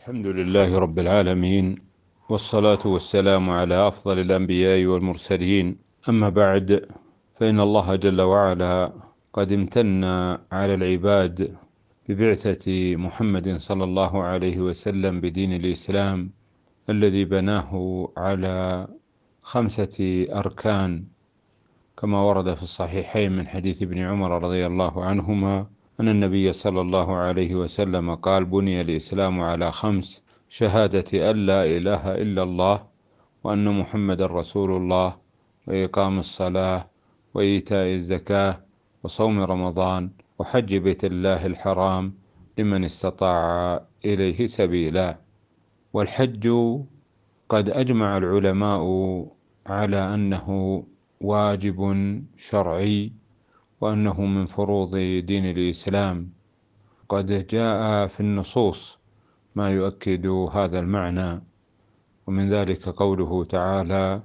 الحمد لله رب العالمين والصلاة والسلام على أفضل الأنبياء والمرسلين أما بعد فإن الله جل وعلا قد امتن على العباد ببعثة محمد صلى الله عليه وسلم بدين الإسلام الذي بناه على خمسة أركان كما ورد في الصحيحين من حديث ابن عمر رضي الله عنهما أن النبي صلى الله عليه وسلم قال بني الإسلام على خمس شهادة أن لا إله إلا الله وأن محمد رسول الله وإقام الصلاة وإيتاء الزكاة وصوم رمضان وحج بيت الله الحرام لمن استطاع إليه سبيلا والحج قد أجمع العلماء على أنه واجب شرعي وأنه من فروض دين الإسلام قد جاء في النصوص ما يؤكد هذا المعنى ومن ذلك قوله تعالى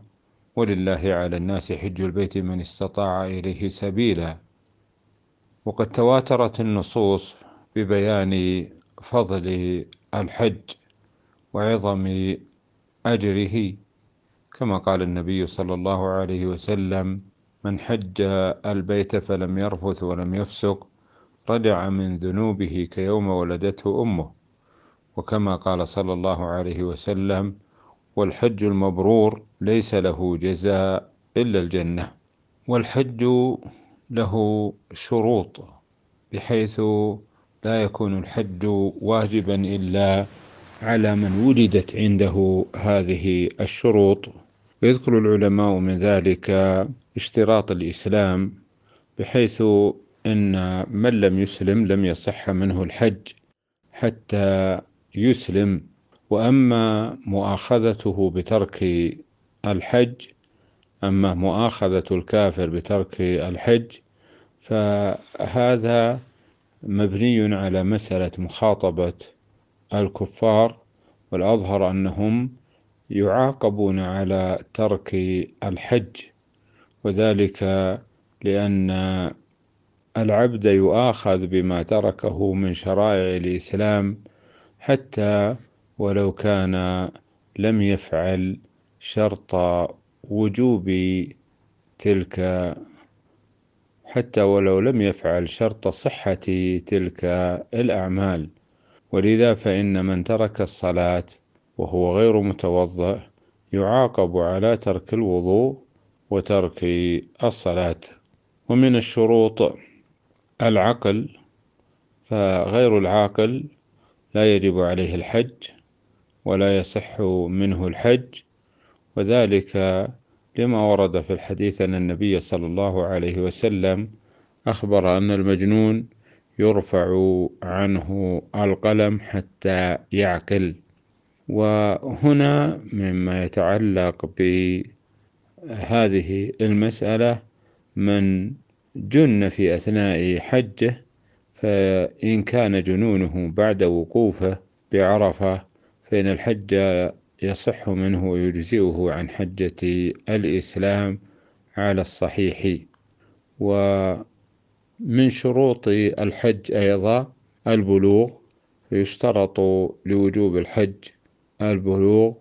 ولله على الناس حج البيت من استطاع إليه سبيلا وقد تواترت النصوص ببيان فضل الحج وعظم أجره كما قال النبي صلى الله عليه وسلم من حج البيت فلم يرفث ولم يفسق رجع من ذنوبه كيوم ولدته امه وكما قال صلى الله عليه وسلم والحج المبرور ليس له جزاء الا الجنه والحج له شروط بحيث لا يكون الحج واجبا الا على من وجدت عنده هذه الشروط ويذكر العلماء من ذلك اشتراط الإسلام بحيث أن من لم يسلم لم يصح منه الحج حتى يسلم وأما مؤاخذته بترك الحج أما مؤاخذة الكافر بترك الحج فهذا مبني على مسألة مخاطبة الكفار والأظهر أنهم يعاقبون على ترك الحج وذلك لأن العبد يؤاخذ بما تركه من شرائع الإسلام حتى ولو كان لم يفعل شرط وجوب تلك حتى ولو لم يفعل شرط صحة تلك الأعمال ولذا فإن من ترك الصلاة وهو غير متوضأ يعاقب على ترك الوضوء وترك الصلاة ومن الشروط العقل فغير العاقل لا يجب عليه الحج ولا يصح منه الحج وذلك لما ورد في الحديث أن النبي صلى الله عليه وسلم أخبر أن المجنون يرفع عنه القلم حتى يعقل وهنا مما يتعلق بهذه المسألة من جن في أثناء حجه فإن كان جنونه بعد وقوفه بعرفة فإن الحج يصح منه ويجزئه عن حجة الإسلام على الصحيح ومن شروط الحج أيضا البلوغ يشترط لوجوب الحج البلوغ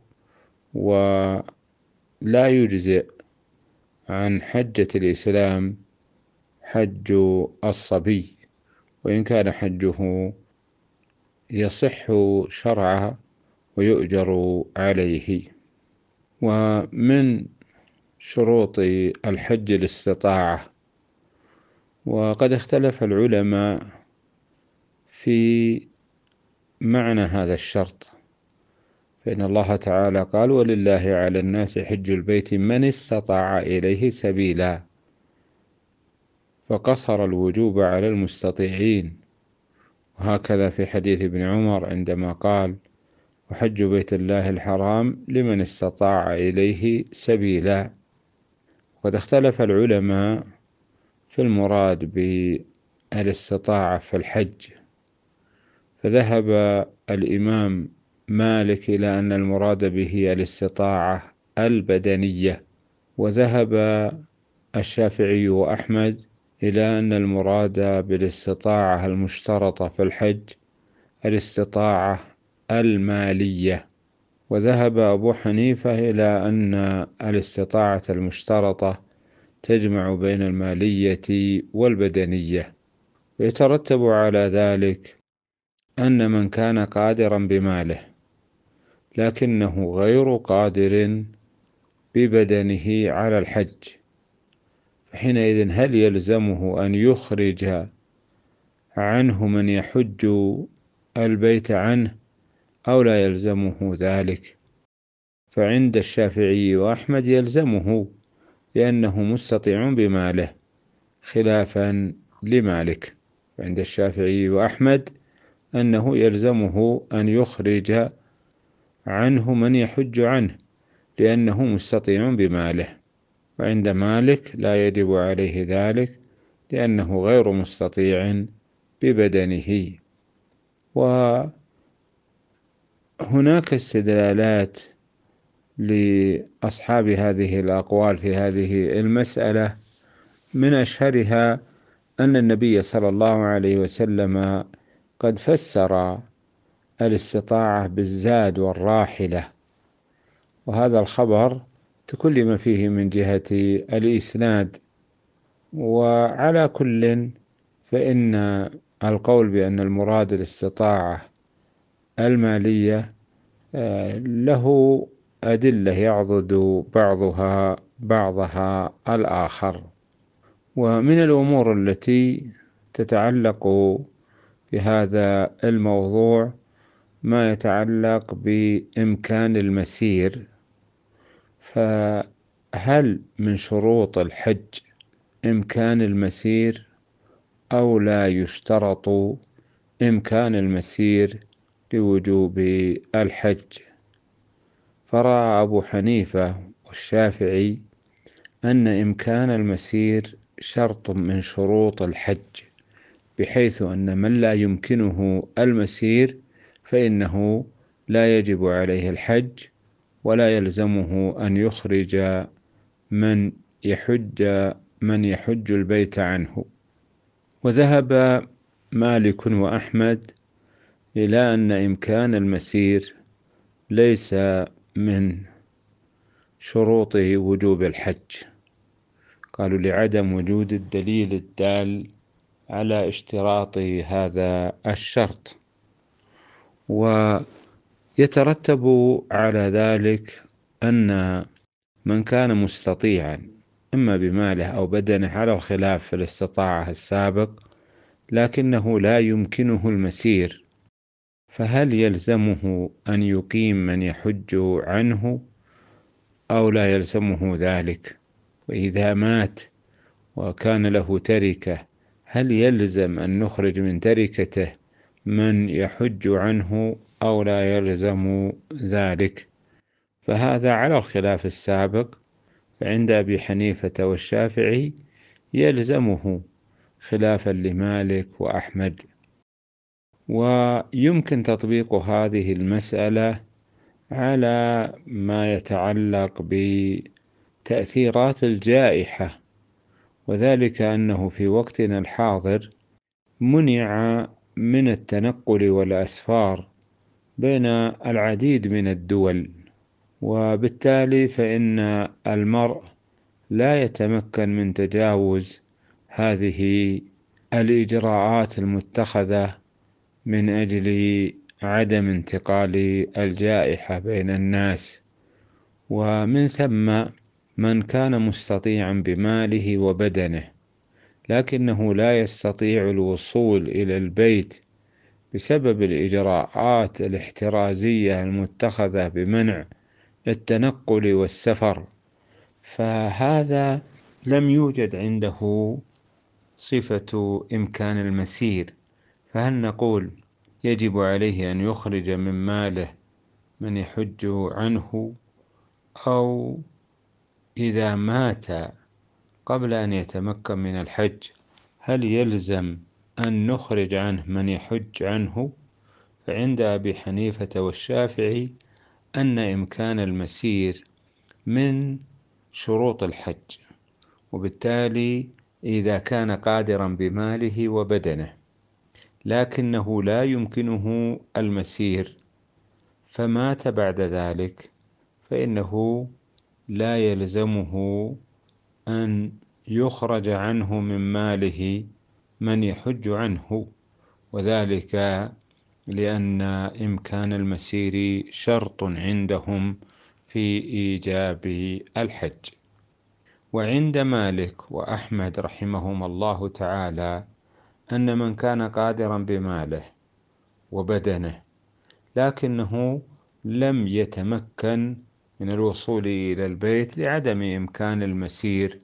ولا يجزئ عن حجة الإسلام حج الصبي وإن كان حجه يصح شرعا ويؤجر عليه ومن شروط الحج الاستطاعة وقد اختلف العلماء في معنى هذا الشرط فإن الله تعالى قال ولله على الناس حج البيت من استطاع إليه سبيلا فقصر الوجوب على المستطيعين وهكذا في حديث ابن عمر عندما قال وحج بيت الله الحرام لمن استطاع إليه سبيلا وقد اختلف العلماء في المراد بالاستطاعة في الحج فذهب الإمام مالك إلى أن المراد به الاستطاعة البدنية وذهب الشافعي وأحمد إلى أن المراد بالاستطاعة المشترطة في الحج الاستطاعة المالية وذهب أبو حنيفة إلى أن الاستطاعة المشترطة تجمع بين المالية والبدنية يترتب على ذلك أن من كان قادرا بماله لكنه غير قادر ببدنه على الحج فحينئذ هل يلزمه أن يخرج عنه من يحج البيت عنه أو لا يلزمه ذلك فعند الشافعي وأحمد يلزمه لأنه مستطيع بماله خلافا لمالك عند الشافعي وأحمد أنه يلزمه أن يخرج عنه من يحج عنه لأنه مستطيع بماله وعند مالك لا يجب عليه ذلك لأنه غير مستطيع ببدنه وهناك استدلالات لأصحاب هذه الأقوال في هذه المسألة من أشهرها أن النبي صلى الله عليه وسلم قد فسر الاستطاعة بالزاد والراحلة وهذا الخبر تكلم فيه من جهة الإسناد وعلى كل فإن القول بأن المراد الاستطاعة المالية آه، له أدلة يعضد بعضها بعضها الآخر ومن الأمور التي تتعلق بهذا الموضوع ما يتعلق بإمكان المسير فهل من شروط الحج إمكان المسير أو لا يشترط إمكان المسير لوجوب الحج فرأى أبو حنيفة والشافعي أن إمكان المسير شرط من شروط الحج بحيث أن من لا يمكنه المسير فإنه لا يجب عليه الحج ولا يلزمه أن يخرج من يحج من يحج البيت عنه وذهب مالك وأحمد إلى أن إمكان المسير ليس من شروطه وجوب الحج قالوا لعدم وجود الدليل الدال على اشتراطه هذا الشرط ويترتب على ذلك أن من كان مستطيعا إما بماله أو بدنه على الخلاف في الاستطاعة السابق لكنه لا يمكنه المسير فهل يلزمه أن يقيم من يحج عنه أو لا يلزمه ذلك وإذا مات وكان له تركة هل يلزم أن نخرج من تركته من يحج عنه أو لا يلزم ذلك فهذا على الخلاف السابق عند أبي حنيفة والشافعي يلزمه خلافا لمالك وأحمد ويمكن تطبيق هذه المسألة على ما يتعلق بتأثيرات الجائحة وذلك أنه في وقتنا الحاضر منع من التنقل والأسفار بين العديد من الدول وبالتالي فإن المرء لا يتمكن من تجاوز هذه الإجراءات المتخذة من أجل عدم انتقال الجائحة بين الناس ومن ثم من كان مستطيعا بماله وبدنه لكنه لا يستطيع الوصول إلى البيت بسبب الإجراءات الاحترازية المتخذة بمنع التنقل والسفر فهذا لم يوجد عنده صفة إمكان المسير فهل نقول يجب عليه أن يخرج من ماله من يحج عنه أو إذا مات قبل أن يتمكن من الحج هل يلزم أن نخرج عنه من يحج عنه؟ فعند أبي حنيفة والشافعي أن إمكان المسير من شروط الحج وبالتالي إذا كان قادرا بماله وبدنه لكنه لا يمكنه المسير فمات بعد ذلك فإنه لا يلزمه أن يخرج عنه من ماله من يحج عنه وذلك لأن إمكان المسير شرط عندهم في إيجاب الحج وعند مالك وأحمد رحمهما الله تعالى أن من كان قادرا بماله وبدنه لكنه لم يتمكن من الوصول إلى البيت لعدم إمكان المسير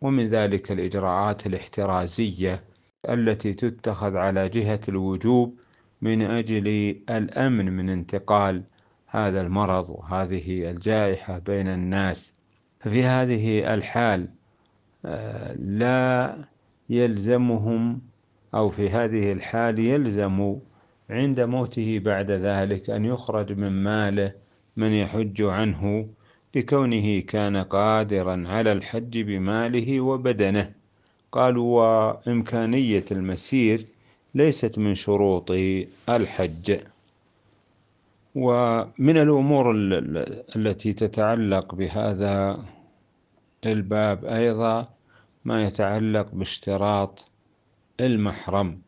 ومن ذلك الإجراءات الاحترازية التي تتخذ على جهة الوجوب من أجل الأمن من انتقال هذا المرض وهذه الجائحة بين الناس ففي هذه الحال آه، لا يلزمهم أو في هذه الحال يلزم عند موته بعد ذلك أن يخرج من ماله من يحج عنه لكونه كان قادرا على الحج بماله وبدنه قالوا وإمكانية المسير ليست من شروط الحج ومن الأمور التي تتعلق بهذا الباب أيضا ما يتعلق باشتراط المحرم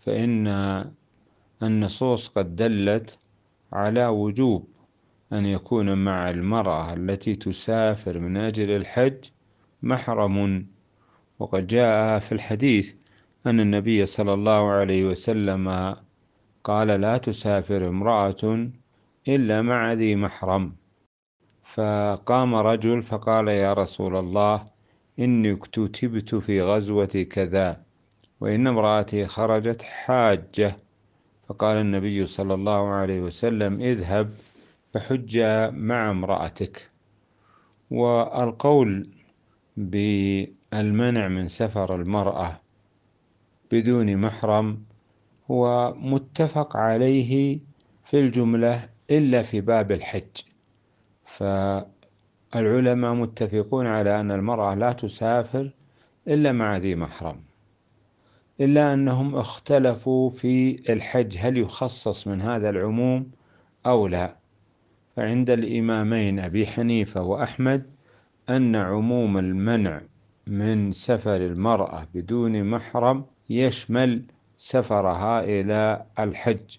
فإن النصوص قد دلت على وجوب أن يكون مع المرأة التي تسافر من أجل الحج محرم وقد جاء في الحديث أن النبي صلى الله عليه وسلم قال لا تسافر امرأة إلا مع ذي محرم فقام رجل فقال يا رسول الله إني اكتتبت في غزوة كذا وإن امرأتي خرجت حاجة فقال النبي صلى الله عليه وسلم اذهب فحج مع امرأتك والقول بالمنع من سفر المرأة بدون محرم هو متفق عليه في الجملة إلا في باب الحج فالعلماء متفقون على أن المرأة لا تسافر إلا مع ذي محرم إلا أنهم اختلفوا في الحج هل يخصص من هذا العموم أو لا فعند الإمامين أبي حنيفة وأحمد أن عموم المنع من سفر المرأة بدون محرم يشمل سفرها إلى الحج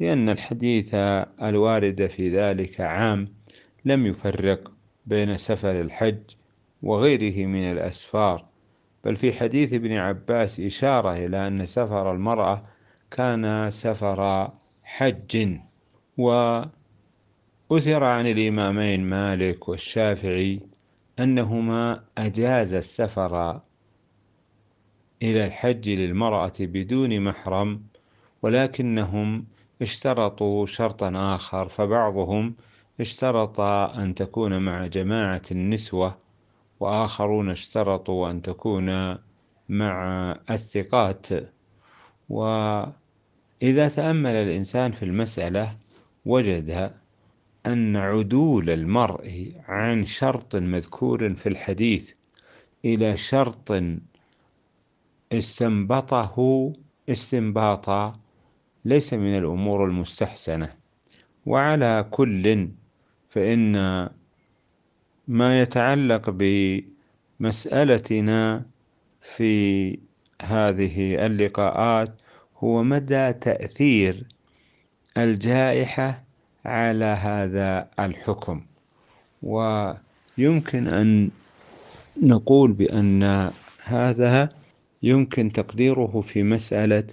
لأن الحديث الوارد في ذلك عام لم يفرق بين سفر الحج وغيره من الأسفار بل في حديث ابن عباس إشارة إلى أن سفر المرأة كان سفر حج و أثر عن الإمامين مالك والشافعي أنهما أجاز السفر إلى الحج للمرأة بدون محرم ولكنهم اشترطوا شرطا آخر فبعضهم اشترط أن تكون مع جماعة النسوة وآخرون اشترطوا أن تكون مع الثقات وإذا تأمل الإنسان في المسألة وجد أن عدول المرء عن شرط مذكور في الحديث إلى شرط استنبطه استنباطا ليس من الأمور المستحسنة وعلى كل فإن ما يتعلق بمسألتنا في هذه اللقاءات هو مدى تأثير الجائحة على هذا الحكم ويمكن أن نقول بأن هذا يمكن تقديره في مسألة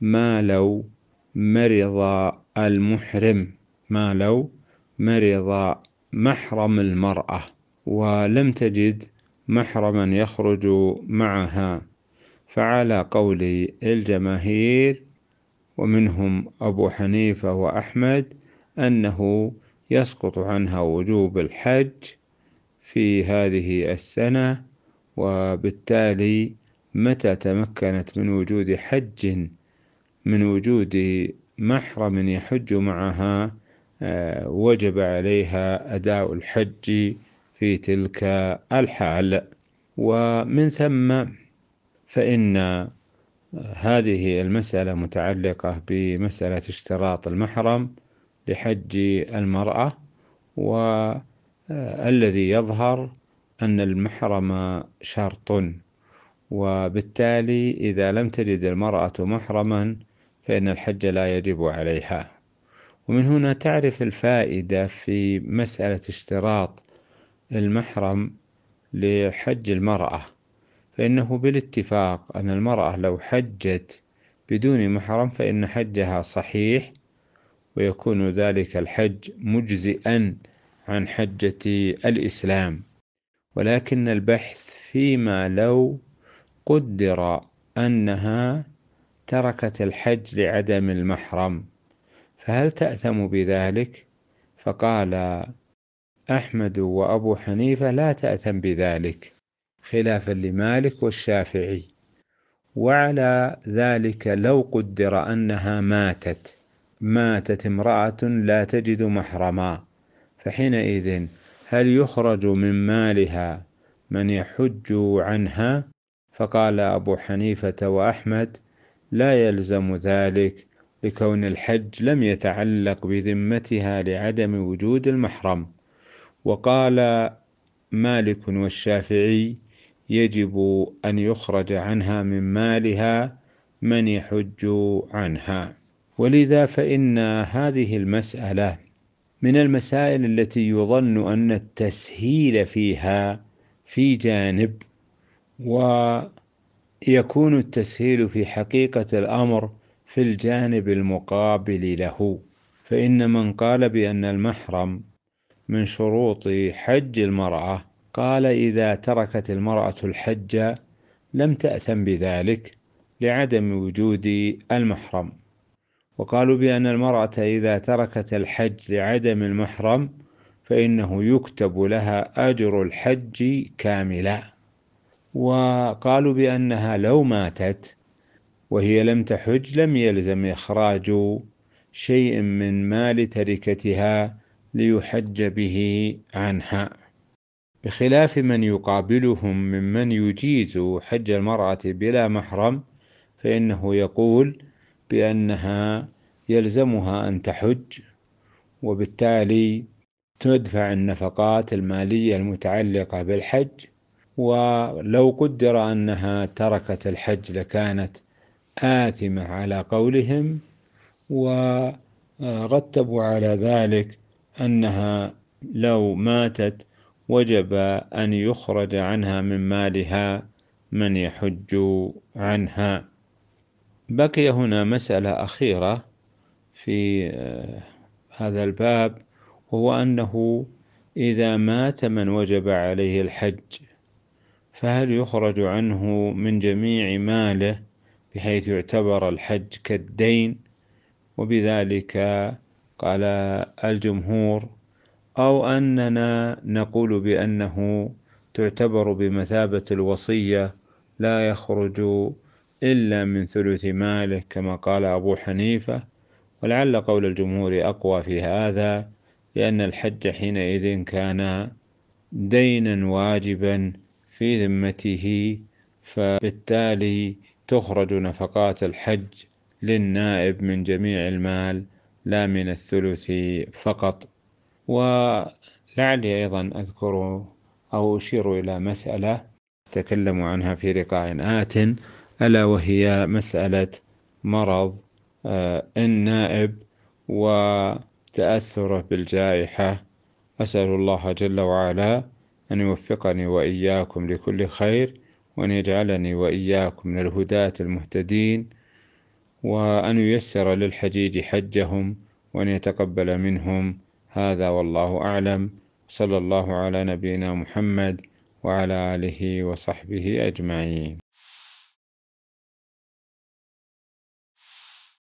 ما لو مرض المحرم ما لو مرض محرم المرأة ولم تجد محرما يخرج معها فعلى قول الجماهير ومنهم أبو حنيفة وأحمد أنه يسقط عنها وجوب الحج في هذه السنة وبالتالي متى تمكنت من وجود حج من وجود محرم يحج معها آه، وجب عليها أداء الحج في تلك الحال ومن ثم فإن هذه المسألة متعلقة بمسألة اشتراط المحرم لحج المرأة والذي آه، يظهر أن المحرم شرط وبالتالي إذا لم تجد المرأة محرما فإن الحج لا يجب عليها ومن هنا تعرف الفائدة في مسألة اشتراط المحرم لحج المرأة فإنه بالاتفاق أن المرأة لو حجت بدون محرم فإن حجها صحيح ويكون ذلك الحج مجزئا عن حجة الإسلام ولكن البحث فيما لو قدر أنها تركت الحج لعدم المحرم فهل تأثم بذلك؟ فقال أحمد وأبو حنيفة لا تأثم بذلك خلافا لمالك والشافعي وعلى ذلك لو قدر أنها ماتت ماتت امرأة لا تجد محرما فحينئذ هل يخرج من مالها من يحج عنها فقال أبو حنيفة وأحمد لا يلزم ذلك لكون الحج لم يتعلق بذمتها لعدم وجود المحرم وقال مالك والشافعي يجب أن يخرج عنها من مالها من يحج عنها ولذا فإن هذه المسألة من المسائل التي يظن أن التسهيل فيها في جانب ويكون التسهيل في حقيقة الأمر في الجانب المقابل له فإن من قال بأن المحرم من شروط حج المرأة قال إذا تركت المرأة الحج لم تأثم بذلك لعدم وجود المحرم وقالوا بأن المرأة إذا تركت الحج لعدم المحرم فإنه يكتب لها أجر الحج كاملا وقالوا بأنها لو ماتت وهي لم تحج لم يلزم إخراج شيء من مال تركتها ليحج به عنها بخلاف من يقابلهم ممن يجيز حج المرأة بلا محرم فإنه يقول بأنها يلزمها أن تحج وبالتالي تدفع النفقات المالية المتعلقة بالحج ولو قدر أنها تركت الحج لكانت آثمة على قولهم ورتبوا على ذلك أنها لو ماتت وجب أن يخرج عنها من مالها من يحج عنها بقي هنا مسألة أخيرة في آه، هذا الباب وهو أنه إذا مات من وجب عليه الحج فهل يخرج عنه من جميع ماله بحيث يعتبر الحج كالدين وبذلك قال الجمهور أو أننا نقول بأنه تعتبر بمثابة الوصية لا يخرج إلا من ثلث ماله كما قال أبو حنيفة ولعل قول الجمهور أقوى في هذا لأن الحج حينئذ كان دينا واجبا في ذمته فبالتالي تخرج نفقات الحج للنائب من جميع المال لا من الثلث فقط ولعلي أيضا أذكر أو أشير إلى مسألة تكلموا عنها في لقاء آت ألا وهي مسألة مرض آه، النائب وتأثره بالجائحة أسأل الله جل وعلا أن يوفقني وإياكم لكل خير وأن يجعلني وإياكم من الهداة المهتدين وأن ييسر للحجيج حجهم وأن يتقبل منهم هذا والله أعلم صلى الله على نبينا محمد وعلى آله وصحبه أجمعين